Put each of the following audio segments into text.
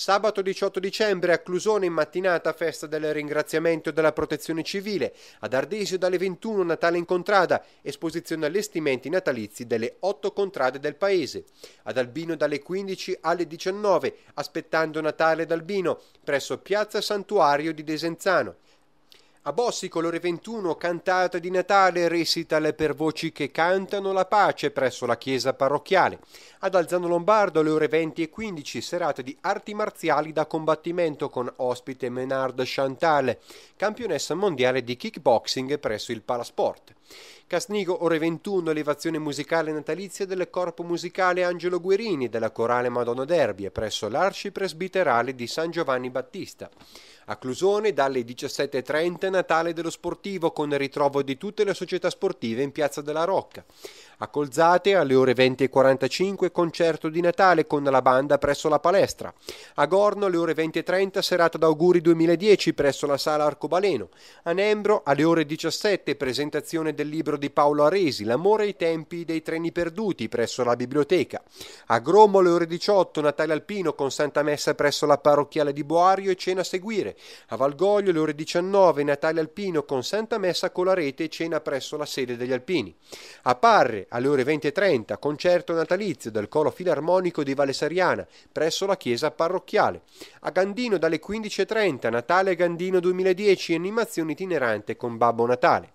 Sabato 18 dicembre a Clusone in mattinata festa del ringraziamento della protezione civile, ad Ardesio dalle 21 Natale in Contrada, esposizione allestimenti natalizi delle 8 contrade del paese, ad Albino dalle 15 alle 19, aspettando Natale ad Albino, presso Piazza Santuario di Desenzano. A Bossi, colore 21, cantata di Natale, recital per voci che cantano la pace presso la chiesa parrocchiale. Ad Alzano Lombardo, alle ore 20 e 15, serata di arti marziali da combattimento con ospite Menard Chantal, campionessa mondiale di kickboxing presso il Palasport. Casnigo, ore 21, elevazione musicale natalizia del corpo musicale Angelo Guerini della corale Madonna d'Erbie presso l'arcipresbiterale di San Giovanni Battista. A Clusone dalle 17.30 Natale dello Sportivo con il ritrovo di tutte le società sportive in Piazza della Rocca. A Colzate alle ore 20.45 concerto di Natale con la banda presso la palestra. A Gorno alle ore 20.30 serata d'auguri 2010 presso la sala Arcobaleno. A Nembro alle ore 17 presentazione del libro di Paolo Aresi L'amore ai tempi dei treni perduti presso la biblioteca. A Gromo alle ore 18 Natale Alpino con Santa Messa presso la parrocchiale di Boario e cena a seguire. A Valgoglio alle ore 19 Natale Alpino con Santa Messa con la rete e cena presso la sede degli Alpini. A Parre alle ore 20.30 concerto natalizio del coro filarmonico di Valesariana presso la chiesa parrocchiale. A Gandino dalle 15.30 Natale Gandino 2010 animazione itinerante con Babbo Natale.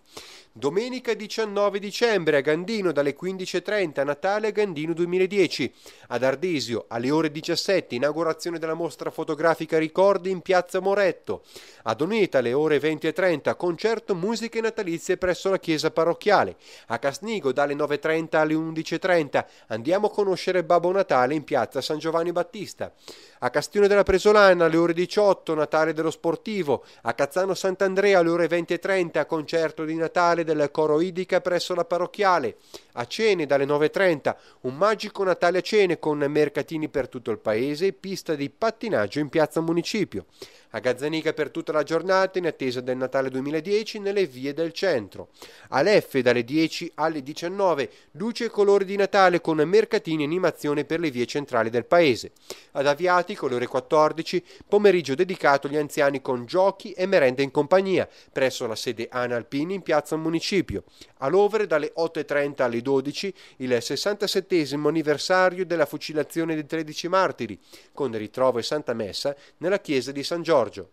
Domenica 19 dicembre a Gandino dalle 15.30 a Natale Gandino 2010. Ad Ardesio alle ore 17 inaugurazione della mostra fotografica Ricordi in piazza Moretto. A Doneta alle ore 20.30 concerto musiche natalizie presso la chiesa parrocchiale. A Casnigo dalle 9.30 alle 11.30 andiamo a conoscere Babbo Natale in piazza San Giovanni Battista a Castione della Presolana alle ore 18 Natale dello Sportivo, a Cazzano Sant'Andrea alle ore 20.30 concerto di Natale del Coro Idica presso la parrocchiale, a cene dalle 9.30 un magico Natale a cene con mercatini per tutto il paese e pista di pattinaggio in piazza Municipio. A Gazzanica per tutta la giornata in attesa del Natale 2010 nelle vie del centro. Aleffe dalle 10 alle 19 luce e colori di Natale con mercatini e animazione per le vie centrali del paese. Ad Aviatico alle ore 14 pomeriggio dedicato agli anziani con giochi e merende in compagnia presso la sede Ana Alpini in piazza Municipio. A dalle 8.30 alle 2012 il 67 anniversario della fucilazione dei 13 martiri, con ritrovo e santa messa nella chiesa di San Giorgio.